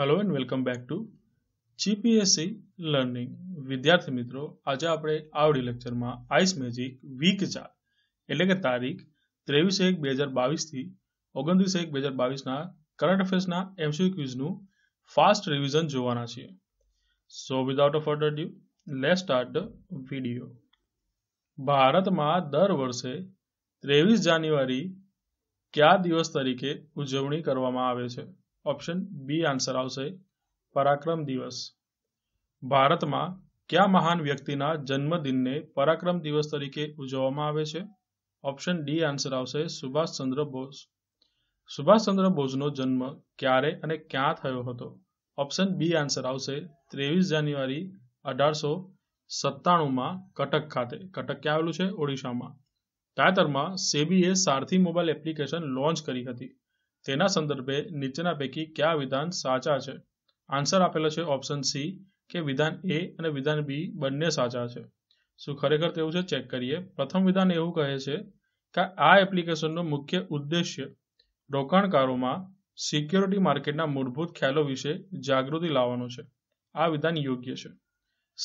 hello and welcome back to GPSC learning વિદ્યાર્થી મિત્રો આજે આપણે આવડી લેક્ચરમાં આઈસ મેજિક વીક ચાર એટલે કે તારીખ ત્રેવીસ એક બે હજાર બાવીસથી ઓગણત્રીસ એક બે હજાર બાવીસના કરંટ અફેર્સના એમસીક્યુઝનું ફાસ્ટ રિવિઝન જોવાના છીએ so without a further due let start the video ભારતમાં દર વર્ષે ત્રેવીસ જાન્યુઆરી કયા દિવસ તરીકે ઉજવણી કરવામાં આવે છે ઓપ્શન બી આન્સર આવશે પરાક્રમ દિવસ ભારતમાં કયા મહાન વ્યક્તિના જન્મદિનને પરાક્રમ દિવસ તરીકે ઉજવવામાં આવે છે ઓપ્શન ડી આન્સર આવશે સુભાષચંદ્ર બોઝ સુભાષચંદ્ર બોઝનો જન્મ ક્યારે અને ક્યાં થયો હતો ઓપ્શન બી આન્સર આવશે ત્રેવીસ જાન્યુઆરી અઢારસો સત્તાણુંમાં કટક ખાતે કટક ક્યાં આવેલું છે ઓડિશામાં તાજેતરમાં સેબીએ સારથી મોબાઈલ એપ્લિકેશન લોન્ચ કરી હતી તેના સંદર્ભે નીચેના પૈકી કયા વિધાન સાચા છે આન્સર આપેલો છે ઓપ્શન સી કે વિધાન એ અને વિધાન બી બંને સાચા છે શું ખરેખર તેવું છે ચેક કરીએ પ્રથમ વિધાન એવું કહે છે કે આ એપ્લિકેશનનો મુખ્ય ઉદ્દેશ્ય રોકાણકારોમાં સિક્યોરિટી માર્કેટના મૂળભૂત ખ્યાલો વિશે જાગૃતિ લાવવાનો છે આ વિધાન યોગ્ય છે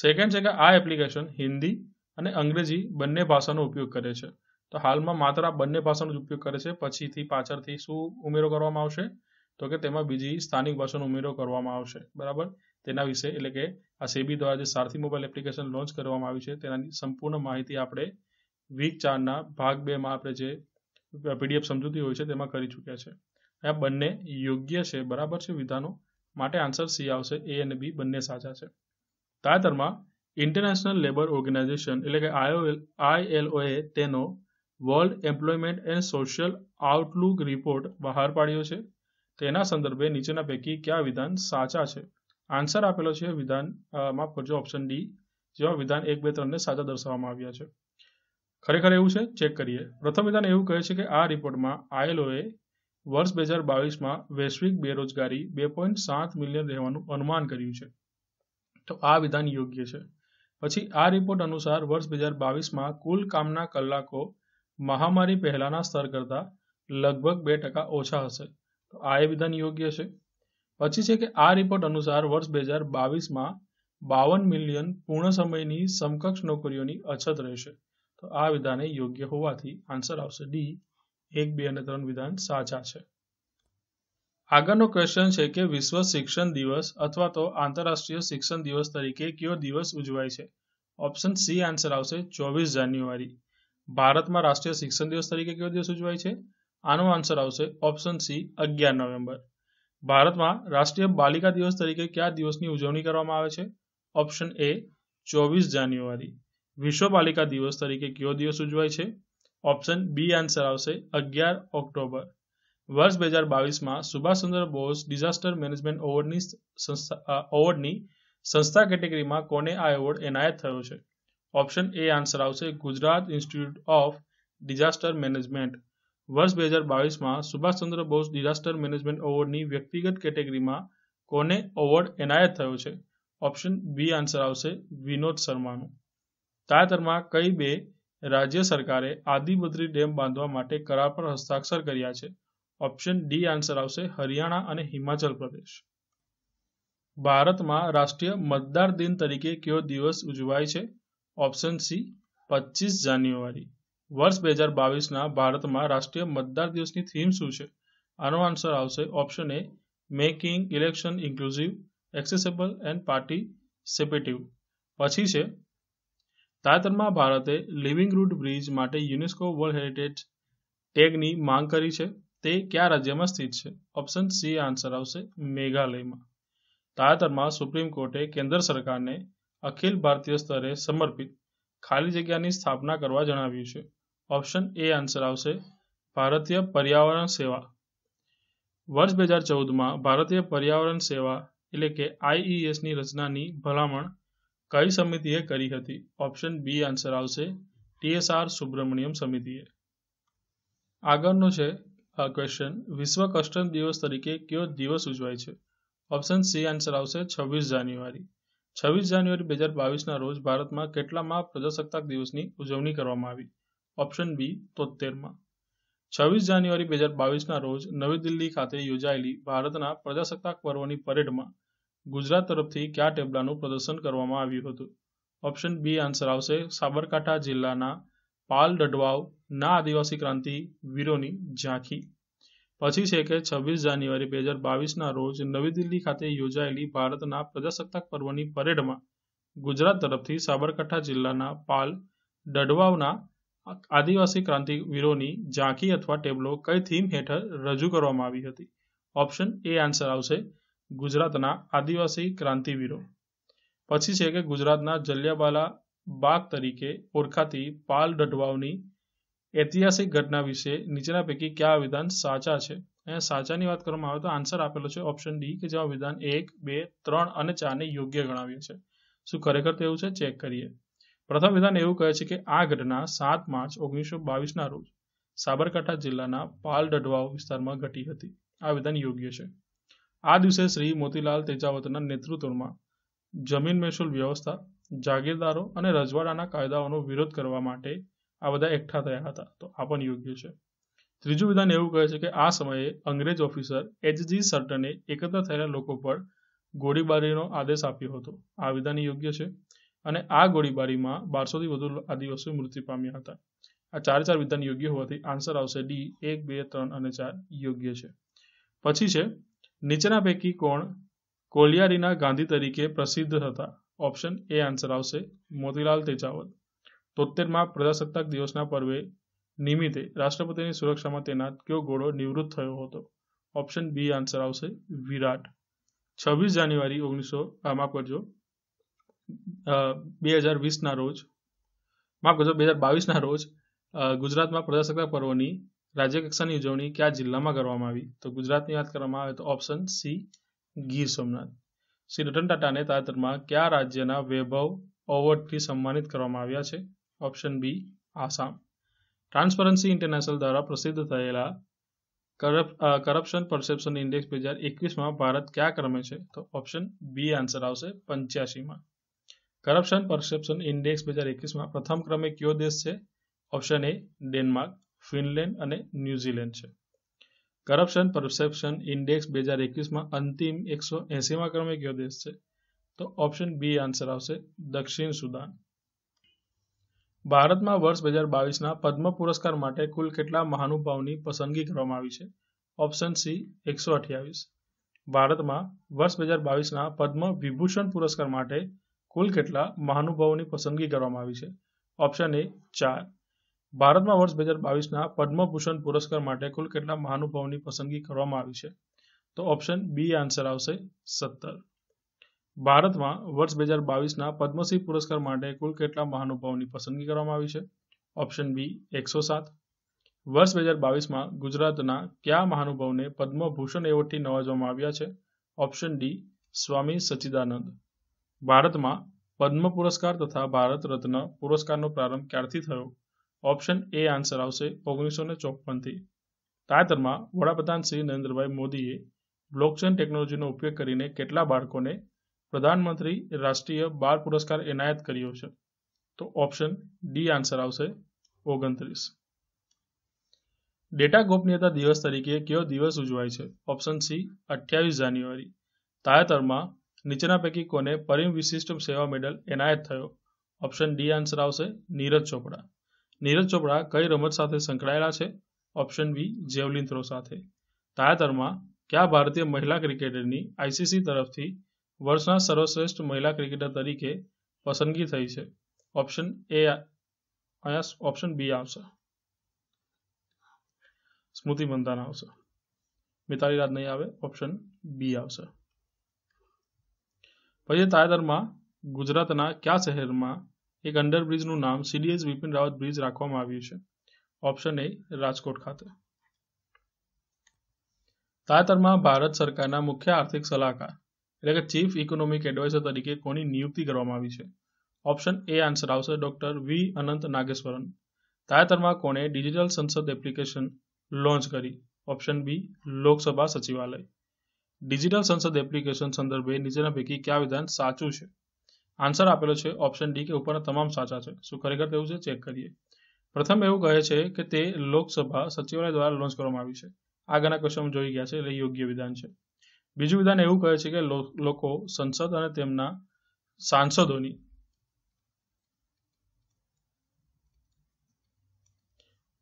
સેકન્ડ છે કે આ એપ્લિકેશન હિન્દી અને અંગ્રેજી બંને ભાષાનો ઉપયોગ કરે છે તો હાલમાં માત્ર આ બંને ભાષાનો જ ઉપયોગ કરે છે પછીથી પાછળથી શું ઉમેરો કરવામાં આવશે તો કે તેમાં બીજી સ્થાનિક ભાષાનો ઉમેરો કરવામાં આવશે બરાબર તેના વિશે એટલે કે આ સેબી દ્વારા જે સારથી મોબાઈલ એપ્લિકેશન લોન્ચ કરવામાં આવી છે તેનાની સંપૂર્ણ માહિતી આપણે વીક ચારના ભાગ બેમાં આપણે જે પીડીએફ સમજૂતી હોય છે તેમાં કરી ચૂક્યા છે આ બંને યોગ્ય છે બરાબર છે વિધાનો માટે આન્સર સી આવશે એ અને બી બંને સાચા છે તાજેતરમાં ઇન્ટરનેશનલ લેબર ઓર્ગેનાઇઝેશન એટલે કે આઈએલઓએ તેનો world employment and social outlook report બહાર પાડ્યો છે તેના સંદર્ભે નીચેના પૈકી કયા વિધાન સાચા છે આન્સર આપેલો છે વિધાન માફ કરજો ઓપ્શન ડી જેમાં વિધાન એક બે ત્રણને સાચા દર્શાવવામાં આવ્યા છે ખરેખર એવું છે ચેક કરીએ પ્રથમ વિધાન એવું કહે છે કે આ રિપોર્ટમાં આઈએલઓએ વર્ષ બે હજાર બાવીસમાં વૈશ્વિક બેરોજગારી બે પોઈન્ટ સાત મિલિયન રહેવાનું અનુમાન કર્યું છે તો આ વિધાન યોગ્ય છે પછી આ રિપોર્ટ અનુસાર વર્ષ બે હજાર બાવીસમાં કુલ કામના કલાકો મહામારી પહેલાંના સ્તર કરતાં લગભગ બે ટકા ઓછા હશે તો આ એ વિધાન યોગ્ય છે પછી છે કે આ રિપોર્ટ અનુસાર વર્ષ બે હજાર બાવીસમાં બાવન મિલિયન પૂર્ણ સમયની સમકક્ષ નોકરીઓની અછત રહેશે તો આ વિધાને યોગ્ય હોવાથી આન્સર આવશે ડી એક બે અને ત્રણ વિધાન સાચા છે આગળનો ક્વેશ્ચન છે કે વિશ્વ શિક્ષણ દિવસ અથવા તો આંતરરાષ્ટ્રીય શિક્ષણ દિવસ તરીકે કયો દિવસ ઉજવાય છે ઓપ્શન સી આન્સર આવશે ચોવીસ જાન્યુઆરી ભારતમાં રાષ્ટ્રીય શિક્ષણ દિવસ તરીકે કયો દિવસ ઉજવાય છે આનો આન્સર આવશે ઓપ્શન સી અગિયાર નવેમ્બર ભારતમાં રાષ્ટ્રીય બાલિકા દિવસ તરીકે કયા દિવસની ઉજવણી કરવામાં આવે છે ઓપ્શન એ ચોવીસ જાન્યુઆરી વિશ્વ બાલિકા દિવસ તરીકે કયો દિવસ ઉજવાય છે ઓપ્શન બી આન્સર આવશે અગિયાર ઓક્ટોબર વર્ષ બે હજાર બાવીસમાં સુભાષચંદ્ર બોઝ ડિઝાસ્ટર મેનેજમેન્ટ એવોર્ડની સંસ્થા ઓવોર્ડની સંસ્થા કેટેગરીમાં કોને આ એવોર્ડ એનાયત થયો છે ઓપ્શન એ આન્સર આવશે Gujarat institute of disaster management વર્ષ બે હજાર બાવીસમાં સુભાષચંદ્ર બોઝ ડિઝાસ્ટર મેનેજમેન્ટ એવોર્ડની વ્યક્તિગત કેટેગરીમાં કોને એવોર્ડ એનાયત થયો છે ઓપ્શન બી આન્સર આવશે વિનોદ શર્માનું તાજેતરમાં કઈ બે રાજ્ય સરકારે આદિબદ્રી ડેમ બાંધવા માટે કરાર પર હસ્તાક્ષર કર્યા છે ઓપ્શન ડી આન્સર આવશે હરિયાણા અને હિમાચલ પ્રદેશ ભારતમાં રાષ્ટ્રીય મતદાર દિન તરીકે કયો દિવસ ઉજવાય છે ઓપ્શન સી પચીસ જાન્યુઆરી વર્ષ બે હજાર બાવીસના ભારતમાં રાષ્ટ્રીય મતદાર દિવસની થીમ શું છે આનો આન્સર આવશે option A making election inclusive accessible and participative પછી છે તાજેતરમાં ભારતે લિવિંગ રૂટ બ્રિજ માટે યુનેસ્કો વર્લ્ડ હેરિટેજ ટેગની માંગ કરી છે તે કયા રાજ્યમાં સ્થિત છે ઓપ્શન સી આન્સર આવશે મેઘાલયમાં તાજેતરમાં સુપ્રીમ કોર્ટે કેન્દ્ર સરકારને અખિલ ભારતીય સ્તરે સમર્પિત ખાલી જગ્યાની સ્થાપના કરવા જણાવ્યું છે ઓપ્શન એ આન્સર આવશે ભારતીય પર્યાવરણ સેવા વર્ષ બે હજાર ચૌદમાં ભારતીય પર્યાવરણ સેવા એટલે કે આઈઈએસની રચનાની ભલામણ કઈ સમિતિએ કરી હતી ઓપ્શન બી આન્સર આવશે ટીએસઆર સુબ્રમણ્યમ સમિતિએ આગળનું છે ક્વેશ્ચન વિશ્વ કસ્ટમ દિવસ તરીકે કયો દિવસ ઉજવાય છે ઓપ્શન સી આન્સર આવશે છવ્વીસ જાન્યુઆરી છવ્વીસ જાન્યુઆરી બે હજાર બાવીસના રોજ ભારતમાં કેટલામાં પ્રજાસત્તાક દિવસની ઉજવણી કરવામાં આવી ઓપ્શન બી તોતેરમાં છવ્વીસ જાન્યુઆરી બે હજાર બાવીસના રોજ નવી દિલ્હી ખાતે યોજાયેલી ભારતના પ્રજાસત્તાક પર્વની પરેડમાં ગુજરાત તરફથી કયા ટેબલાનું પ્રદર્શન કરવામાં આવ્યું હતું ઓપ્શન બી આન્સર આવશે સાબરકાંઠા જિલ્લાના પાલ ડડવાવ ના આદિવાસી ક્રાંતિ વીરોની ઝાંખી પછી છે કે છવ્વીસ જાન્યુઆરી બે હજાર બાવીસના રોજ નવી દિલ્હી ખાતે યોજાયેલી ભારતના પ્રજાસત્તાક પર્વની પરેડમાં ગુજરાત તરફથી સાબરકાંઠા જિલ્લાના પાલ ડડવાવના આદિવાસી ક્રાંતિવીરોની ઝાંખી અથવા ટેબલો કઈ થીમ હેઠળ રજૂ કરવામાં આવી હતી ઓપ્શન એ આન્સર આવશે ગુજરાતના આદિવાસી ક્રાંતિ વીરો પછી છે કે ગુજરાતના જલિયાવાલા બાગ તરીકે ઓળખાતી પાલ ડઢવાવની ઐતિહાસિક ઘટના વિશે નીચેના પૈકી કયા વિધાન સાચા છે અહીંયા સાચાની વાત કરવામાં આવે તો આન્સર આપેલો છે ઓપ્શન ડી કે જેમાં વિધાન એક બે ત્રણ અને ચારને યોગ્ય ગણાવીએ છે શું ખરેખર તો એવું છે ચેક કરીએ પ્રથમ વિધાન એવું કહે છે કે આ ઘટના સાત માર્ચ ઓગણીસો બાવીસના રોજ સાબરકાંઠા જિલ્લાના પાલ ડઢવાઓ વિસ્તારમાં ઘટી હતી આ વિધાન યોગ્ય છે આ દિવસે શ્રી મોતીલાલ તેજાવતના નેતૃત્વમાં જમીન મહેસૂલ વ્યવસ્થા જાગીરદારો અને રજવાડાના કાયદાઓનો વિરોધ કરવા માટે આ બધા એકઠા થયા હતા તો આ પણ યોગ્ય છે ત્રીજું વિધાન એવું કહે છે કે આ સમયે અંગ્રેજ ઓફિસર એચજી સર્ટને એકત્ર થયેલા લોકો પર ગોળીબારીનો આદેશ આપ્યો હતો આ વિધાન યોગ્ય છે અને આ ગોળીબારીમાં બારસોથી વધુ આદિવાસીઓ મૃત્યુ પામ્યા હતા આ ચાર ચાર વિધાન યોગ્ય હોવાથી આન્સર આવશે ડી એક બે ત્રણ અને ચાર યોગ્ય છે પછી છે નીચેના પૈકી કોણ કોલિયારીના ગાંધી તરીકે પ્રસિદ્ધ હતા ઓપ્શન એ આન્સર આવશે મોતીલાલ તેજાવત તોતેરમાં પ્રજાસત્તાક દિવસના પર્વે નિમિત્તે રાષ્ટ્રપતિની સુરક્ષામાં તૈનાત કયો ઘોડો નિવૃત્ત થયો હતો ઓપ્શન બી આન્સર આવશે વિરાટ છવ્વીસ જાન્યુઆરી ઓગણીસો માફ કરજો બે હજાર વીસના રોજ માફ કરજો બે હજાર બાવીસના રોજ ગુજરાતમાં પ્રજાસત્તાક પર્વની રાજ્યકક્ષાની ઉજવણી કયા જિલ્લામાં કરવામાં આવી તો ગુજરાતની યાદ કરવામાં આવે તો ઓપ્શન સી ગીર સોમનાથ શ્રી રતન ટાટાને તાજેતરમાં કયા રાજ્યના વૈભવ ઓવોર્ડથી સન્માનિત કરવામાં આવ્યા છે option B Assam transparency international દ્વારા પ્રસિદ્ધ થયેલા કરપ્શન પરસેપ્શન ઇન્ડેક્સ બે હજાર એકવીસમાં ભારત કયા ક્રમે છે તો ઓપ્શન બી આન્સર આવશે પંચ્યાસીમાં કરપ્શન પરસેપ્શન ઇન્ડેક્સ બે હજાર એકવીસમાં પ્રથમ ક્રમે કયો દેશ છે ઓપ્શન એ ડેનમાર્ક ફિનલેન્ડ અને ન્યૂઝીલેન્ડ છે કરપ્શન પરસેપ્શન ઇન્ડેક્સ બે હજાર એકવીસમાં અંતિમ એકસો એંસીમાં ક્રમે કયો દેશ છે તો ઓપ્શન બી આન્સર આવશે દક્ષિણ સુદાન ભારતમાં વર્ષ બે હજાર બાવીસના પદ્મ પુરસ્કાર માટે કુલ કેટલા મહાનુભાવની પસંદગી કરવામાં આવી છે ઓપ્શન સી એકસો અઠ્યાવીસ ભારતમાં વર્ષ બે હજાર બાવીસના પદ્મ વિભૂષણ પુરસ્કાર માટે કુલ કેટલા મહાનુભાવોની પસંદગી કરવામાં આવી છે ઓપ્શન એ ચાર ભારતમાં વર્ષ બે હજાર બાવીસના પદ્મભૂષણ પુરસ્કાર માટે કુલ કેટલા મહાનુભાવોની પસંદગી કરવામાં આવી છે તો ઓપ્શન બી આન્સર આવશે સત્તર ભારતમાં વર્ષ બે હજાર બાવીસના પદ્મશ્રી પુરસ્કાર માટે કુલ કેટલા મહાનુભાવોની પસંદગી કરવામાં આવી છે ઓપ્શન બી એકસો સાત વર્ષ બે હજાર બાવીસમાં ગુજરાતના કયા મહાનુભાવને પદ્મભૂષણ એવોર્ડથી નવાજવામાં આવ્યા છે ઓપ્શન ડી સ્વામી સચિદાનંદ ભારતમાં પદ્મ પુરસ્કાર તથા ભારત રત્ન પુરસ્કારનો પ્રારંભ ક્યારથી થયો ઓપ્શન એ આન્સર આવશે ઓગણીસો ને ચોપનથી તાજેતરમાં વડાપ્રધાન શ્રી નરેન્દ્રભાઈ મોદીએ બ્લોકચેન ટેકનોલોજીનો ઉપયોગ કરીને કેટલા બાળકોને પ્રધાનમંત્રી રાષ્ટ્રીય બાળ પુરસ્કાર એનાયત કર્યો છે તો ઓપ્શન ડી આન્સર આવશે ઓગણત્રીસ ડેટા ગોપનીયતા દિવસ તરીકે કયો દિવસ ઉજવાય છે ઓપ્શન સી અઠ્યાવીસ જાન્યુઆરી તાજેતરમાં નીચેના પૈકી કોને પરિમ વિશિષ્ટ સેવા મેડલ એનાયત થયો ઓપ્શન ડી આન્સર આવશે નીરજ ચોપડા નીરજ ચોપડા કઈ રમત સાથે સંકળાયેલા છે ઓપ્શન બી જેવલિન થ્રો સાથે તાજેતરમાં કયા ભારતીય મહિલા ક્રિકેટરની આઈસીસી તરફથી વર્ષના સર્વશ્રેષ્ઠ મહિલા ક્રિકેટર તરીકે પસંદગી થઈ છે ઓપ્શન એ અહીંયા ઓપ્શન બી આવશે સ્મૃતિ મંધાના આવશે મિતાલી રાજ નહીં આવે ઓપ્શન બી આવશે પછી તાજેતરમાં ગુજરાતના કયા શહેરમાં એક અંડરબ્રિજનું નામ સીડીએસ બિપિન રાવત બ્રિજ રાખવામાં આવ્યું છે ઓપ્શન એ રાજકોટ ખાતે તાજેતરમાં ભારત સરકારના મુખ્ય આર્થિક સલાહકાર એટલે કે ચીફ ઇકોનોમિક એડવાઇઝર તરીકે કોની નિયુક્તિ કરવામાં આવી છે ઓપ્શન એ આન્સર આવશે ડોક્ટર વી અનંત નાગેશ્વરન તાજેતરમાં કોણે ડિજિટલ સંસદ એપ્લિકેશન લોન્ચ કરી ઓપ્શન બી લોકસભા સચિવાલય ડિજિટલ સંસદ એપ્લિકેશન સંદર્ભે નીચેના પૈકી કયા વિધાન સાચું છે આન્સર આપેલો છે ઓપ્શન ડી કે ઉપરના તમામ સાચા છે શું ખરેખર તેવું છે ચેક કરીએ પ્રથમ એવું કહે છે કે તે લોકસભા સચિવાલય દ્વારા લોન્ચ કરવામાં આવી છે આગળના ક્વેશ્ચન જોઈ ગયા છે એટલે યોગ્ય વિધાન છે બીજું વિધાન એવું કહે છે કે લોકો સંસદ અને તેમના સાંસદોની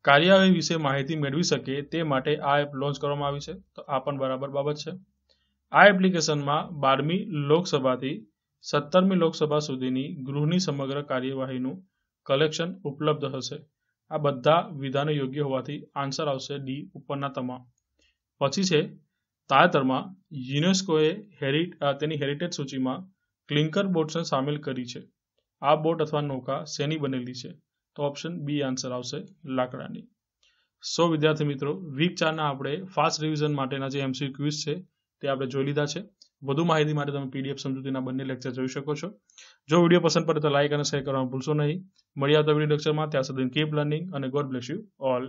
કાર્યવાહી વિશે માહિતી મેળવી શકે તે માટે આ એપ લોન્ચ કરવામાં આવી છે તો આ પણ બરાબર બાબત છે આ એપ્લિકેશનમાં બારમી લોકસભાથી સત્તરમી લોકસભા સુધીની ગૃહની સમગ્ર કાર્યવાહીનું કલેક્શન ઉપલબ્ધ હશે આ બધા વિધાનો યોગ્ય હોવાથી આન્સર આવશે ડી ઉપરના તમામ પછી છે તાજેતરમાં યુનેસ્કોએ હેરિટ તેની હેરિટેજ સૂચિમાં ક્લિન્કર બોટ્સને સામેલ કરી છે આ બોટ અથવા નૌકા શેની બનેલી છે તો ઓપ્શન બી આન્સર આવશે લાકડાની સો વિદ્યાર્થી મિત્રો વીક ચારના આપણે ફાસ્ટ રિવિઝન માટેના જે એમસી એમસીક્યુઝ છે તે આપણે જોઈ લીધા છે વધુ માહિતી માટે તમે પીડીએફ સમજૂતીના બંને લેક્ચર જોઈ શકો છો જો વિડીયો પસંદ પડે તો લાઇક અને શેર કરવાનું ભૂલશો નહીં મળ્યા આવતા વિડીયો લેક્ચરમાં ત્યાં સુધી કીપ લર્નિંગ અને ગોડ બ્લેસ યુ ઓલ